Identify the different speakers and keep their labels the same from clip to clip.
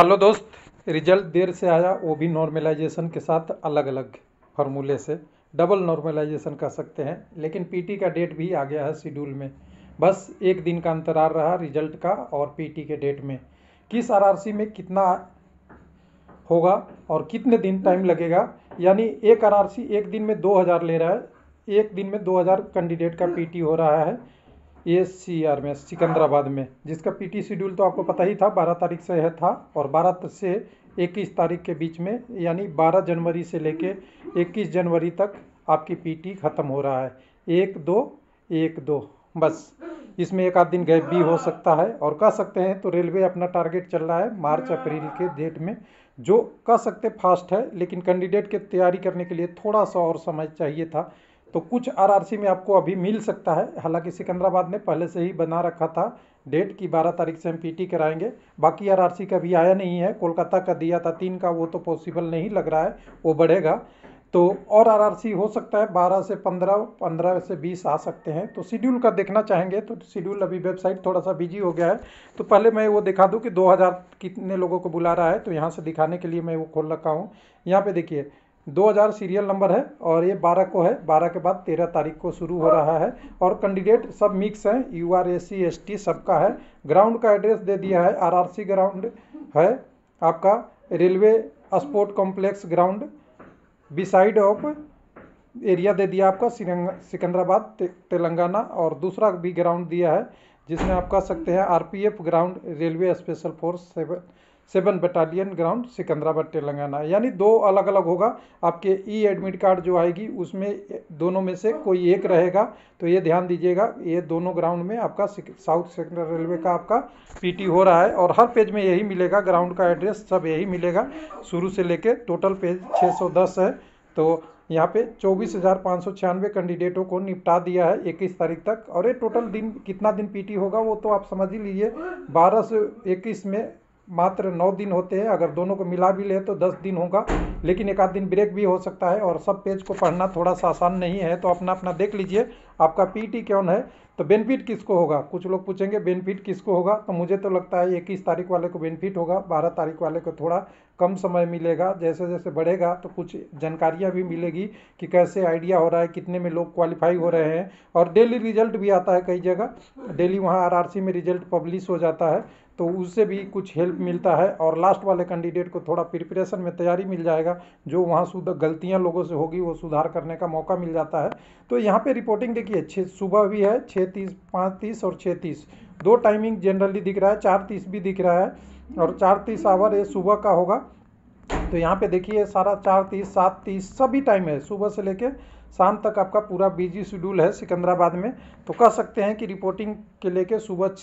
Speaker 1: hello दोस्त result देर से आया वो भी नॉर्मलाइजेशन के साथ अलग अलग फार्मूले से डबल नॉर्मलाइजेशन कर सकते हैं लेकिन पीटी का डेट भी आ गया है शेड्यूल में बस एक दिन का अंतरार रहा रिजल्ट का और पीटी के डेट में किस आरआरसी में कितना होगा और कितने दिन टाइम लगेगा यानी एक आरआरसी एक दिन में दो ले रहा है एक दिन में दो कैंडिडेट का पी हो रहा है एस सी आर में सिकंदराबाद में जिसका पीटी शेड्यूल तो आपको पता ही था 12 तारीख से है था और 12 से 21 तारीख के बीच में यानी 12 जनवरी से लेके 21 जनवरी तक आपकी पीटी ख़त्म हो रहा है एक दो एक दो बस इसमें एक आध दिन गैप भी हो सकता है और कह सकते हैं तो रेलवे अपना टारगेट चल रहा है मार्च अप्रैल के डेट में जो कह सकते फास्ट है लेकिन कैंडिडेट के तैयारी करने के लिए थोड़ा सा और समय चाहिए था तो कुछ आरआरसी में आपको अभी मिल सकता है हालांकि सिकंदराबाद ने पहले से ही बना रखा था डेट की 12 तारीख से हम पीटी कराएंगे बाकी आरआरसी का भी आया नहीं है कोलकाता का दिया था तीन का वो तो पॉसिबल नहीं लग रहा है वो बढ़ेगा तो और आरआरसी हो सकता है 12 से 15 15 से 20 आ सकते हैं तो शेड्यूल का देखना चाहेंगे तो शेड्यूल अभी वेबसाइट थोड़ा सा बिजी हो गया है तो पहले मैं वो दिखा दूँ कि दो कितने लोगों को बुला रहा है तो यहाँ से दिखाने के लिए मैं वो खोल रखा हूँ यहाँ पे देखिए 2000 सीरियल नंबर है और ये 12 को है 12 के बाद 13 तारीख को शुरू हो रहा है और कैंडिडेट सब मिक्स हैं U R S C S T सबका है ग्राउंड का एड्रेस दे दिया है आरआरसी ग्राउंड है आपका railway sport complex ground beside of area दे दिया आपका सिकंदराबाद ते, तेलंगाना और दूसरा भी ग्राउंड दिया है जिसमें आप कह सकते हैं F ground railway special force seven seven battalion ground Secunderabad Telangana यानी दो अलग अलग होगा आपके ई एडमिट कार्ड जो आएगी उसमें दोनों में से कोई एक रहेगा तो ये ध्यान दीजिएगा ये दोनों ग्राउंड में आपका साउथ सेकेंडरी रेलवे का आपका पीटी हो रहा है और हर पेज में यही मिलेगा ग्राउंड का एड्रेस सब यही मिलेगा शुरू से लेके टोटल पेज छः है तो यहाँ पे चौबीस हज़ार पाँच सौ छियानवे कैंडिडेटों को निपटा दिया है इक्कीस तारीख तक और ये टोटल दिन कितना दिन पीटी होगा वो तो आप समझ ही लीजिए बारह से इक्कीस में मात्र नौ दिन होते हैं अगर दोनों को मिला भी ले तो दस दिन होगा लेकिन एक आध दिन ब्रेक भी हो सकता है और सब पेज को पढ़ना थोड़ा सा आसान नहीं है तो अपना अपना देख लीजिए आपका पीटी कौन है तो बेनिफिट किसको होगा कुछ लोग पूछेंगे बेनिफिट किसको होगा तो मुझे तो लगता है इक्कीस तारीख वाले को बेनिफिट होगा बारह तारीख वाले को थोड़ा कम समय मिलेगा जैसे जैसे बढ़ेगा तो कुछ जानकारियाँ भी मिलेगी कि कैसे आइडिया हो रहा है कितने में लोग क्वालिफाई हो रहे हैं और डेली रिजल्ट भी आता है कई जगह डेली वहाँ आर में रिजल्ट पब्लिश हो जाता है तो उससे भी कुछ हेल्प मिलता है और लास्ट वाले कैंडिडेट को थोड़ा प्रिपरेशन में तैयारी मिल जाएगा जो वहाँ सुध गलतियाँ लोगों से होगी वो सुधार करने का मौका मिल जाता है तो यहाँ पे रिपोर्टिंग देखिए छः सुबह भी है छः तीस पाँच तीस और छः तीस दो टाइमिंग जनरली दिख रहा है चार तीस भी दिख रहा है और चार तीस आवर ये सुबह का होगा तो यहाँ पे देखिए सारा चार तीस सात तीस सभी टाइम है सुबह से लेके शाम तक आपका पूरा बिजी शेड्यूल है सिकंदराबाद में तो कह सकते हैं कि रिपोर्टिंग के लेके सुबह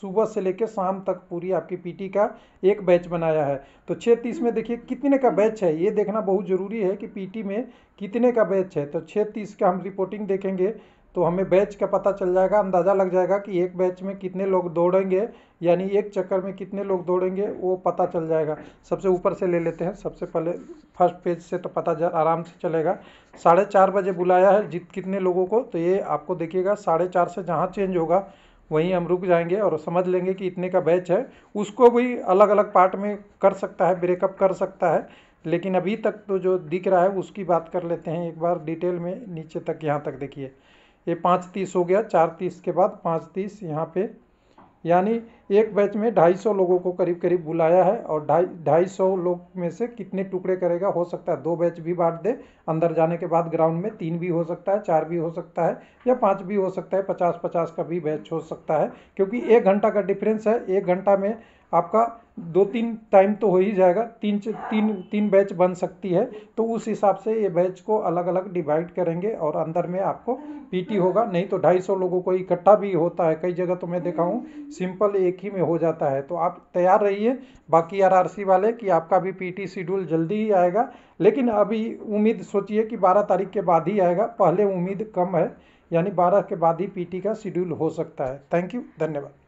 Speaker 1: सुबह से लेकर शाम तक पूरी आपकी पीटी का एक बैच बनाया है तो छः तीस में देखिए कितने का बैच है ये देखना बहुत ज़रूरी है कि पीटी में कितने का बैच है तो छः तीस का हम रिपोर्टिंग देखेंगे तो हमें बैच का पता चल जाएगा अंदाज़ा लग जाएगा कि एक बैच में कितने लोग दौड़ेंगे यानी एक चक्कर में कितने लोग दौड़ेंगे वो पता चल जाएगा सबसे ऊपर से ले लेते हैं सबसे पहले फर्स्ट पेज से तो पता आराम से चलेगा साढ़े चार बजे बुलाया है जित कितने लोगों को तो ये आपको देखिएगा साढ़े चार से जहाँ चेंज होगा वहीं हम रुक जाएंगे और समझ लेंगे कि इतने का बैच है उसको भी अलग अलग पार्ट में कर सकता है ब्रेकअप कर सकता है लेकिन अभी तक तो जो दिख रहा है उसकी बात कर लेते हैं एक बार डिटेल में नीचे तक यहाँ तक देखिए ये पाँच तीस हो गया चार तीस के बाद पाँच तीस यहाँ पे यानी एक बैच में 250 लोगों को करीब करीब बुलाया है और ढाई ढाई सौ लोग में से कितने टुकड़े करेगा हो सकता है दो बैच भी बांट दे अंदर जाने के बाद ग्राउंड में तीन भी हो सकता है चार भी हो सकता है या पाँच भी हो सकता है पचास पचास का भी बैच हो सकता है क्योंकि एक घंटा का डिफरेंस है एक घंटा में आपका दो तीन टाइम तो हो ही जाएगा तीन तीन तीन बैच बन सकती है तो उस हिसाब से ये बैच को अलग अलग डिवाइड करेंगे और अंदर में आपको पीटी होगा नहीं तो ढाई सौ लोगों को इकट्ठा भी होता है कई जगह तो मैं देखा हूँ सिंपल एक एक ही में हो जाता है तो आप तैयार रहिए बाकी आरआरसी वाले कि आपका भी पीटी शेड्यूल जल्दी ही आएगा लेकिन अभी उम्मीद सोचिए कि 12 तारीख के बाद ही आएगा पहले उम्मीद कम है यानी 12 के बाद ही पीटी का शेड्यूल हो सकता है थैंक यू धन्यवाद